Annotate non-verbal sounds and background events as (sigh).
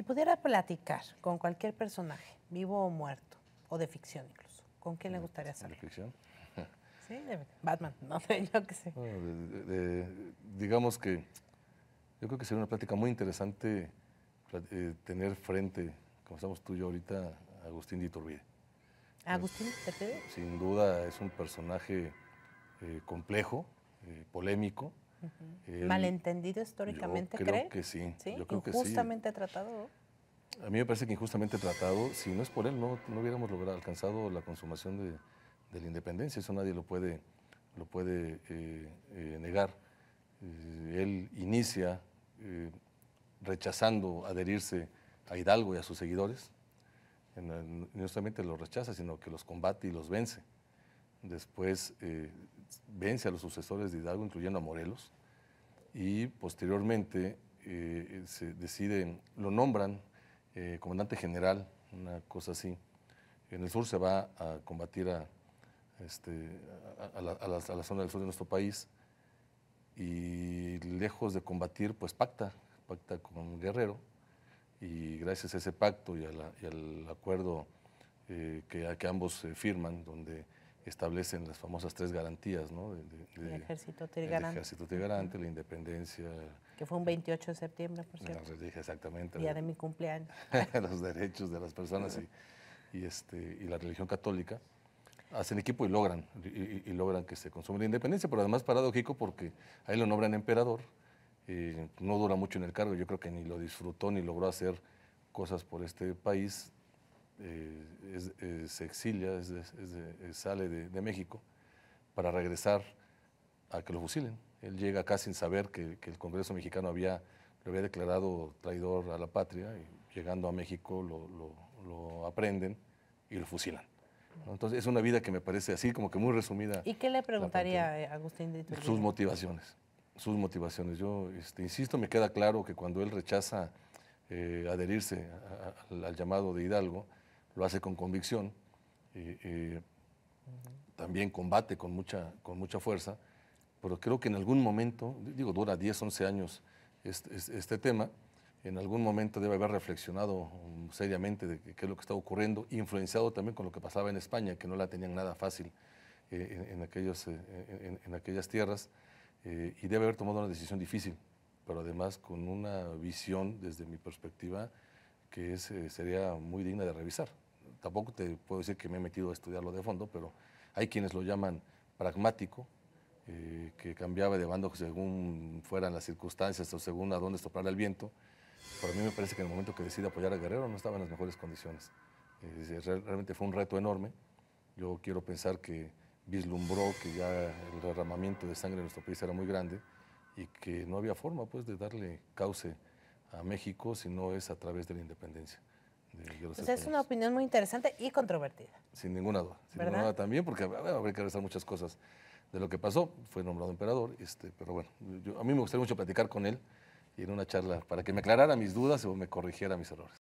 Si pudiera platicar con cualquier personaje, vivo o muerto, o de ficción incluso, ¿con quién le gustaría saber? ¿De ficción? (laughs) Sí, de Batman, (laughs) no sé, yo qué sé. digamos que yo creo que sería una plática muy interesante eh, tener frente, como estamos tú y yo ahorita, a Agustín de Iturbide. ¿Agustín de Sin duda es un personaje eh, complejo, eh, polémico, ¿Malentendido históricamente, yo creo que sí. injustamente tratado. A mí me parece que injustamente tratado, si no es por él, no, no hubiéramos logrado, alcanzado la consumación de, la independencia. Eso nadie lo puede, lo puede eh, eh, negar. Eh, él inicia rechazando adherirse a Hidalgo y a sus seguidores. no solamente los rechaza, sino que los combate y los vence después eh, vence a los sucesores de Hidalgo, incluyendo a Morelos, y posteriormente eh, se decide, lo nombran eh, comandante general, una cosa así. En el sur se va a combatir este, a, la, zona del sur de nuestro país y lejos de combatir, pues pacta, pacta con Guerrero y gracias a ese pacto y, al acuerdo que, ambos firman, donde establecen las famosas tres garantías, ¿no? el ejército te el ejército la independencia. Que fue un 28 eh, de septiembre, por cierto. Dije exactamente. Día de mi cumpleaños. (laughs) los derechos de las personas y, este, y la religión católica. Hacen equipo y logran, y, logran que se consuma la independencia, pero además paradójico porque ahí lo nombran emperador, eh, no dura mucho en el cargo, yo creo que ni lo disfrutó ni logró hacer cosas por este país, eh, es, eh, se exilia, eh, sale de, México para regresar a que lo fusilen. Él llega acá sin saber que, el Congreso mexicano había, lo había declarado traidor a la patria y llegando a México lo, aprenden y lo fusilan. Entonces, es una vida que me parece así, como que muy resumida. ¿Y qué le preguntaría a Agustín de Sus motivaciones, sus motivaciones. Yo este, insisto, me queda claro que cuando él rechaza adherirse al llamado de Hidalgo, lo hace con convicción, también combate con mucha, con mucha fuerza, pero creo que en algún momento, digo, dura 10, 11 años este, este, tema, en algún momento debe haber reflexionado seriamente de qué es lo que está ocurriendo, influenciado también con lo que pasaba en España, que no la tenían nada fácil eh, en, aquellos, eh, en, aquellas tierras, eh, y debe haber tomado una decisión difícil, pero además con una visión, desde mi perspectiva, que eh, sería muy digna de revisar. Tampoco te puedo decir que me he metido a estudiarlo de fondo, pero hay quienes lo llaman pragmático, eh, que cambiaba de bando según fueran las circunstancias o según a dónde soplara el viento. Para mí me parece que en el momento que decide apoyar a Guerrero no estaba en las mejores condiciones. realmente fue un reto enorme. Yo quiero pensar que vislumbró que ya el derramamiento de sangre en nuestro país era muy grande y que no había forma pues, de darle cauce a México si no es a través de la independencia. Pues es una opinión muy interesante y controvertida. Sin ninguna duda. Sin ninguna duda también, porque habría que revisar muchas cosas de lo que pasó. Fue nombrado emperador, este, pero bueno, yo, a mí me gustaría mucho platicar con él y en una charla para que me aclarara mis dudas o me corrigiera mis errores.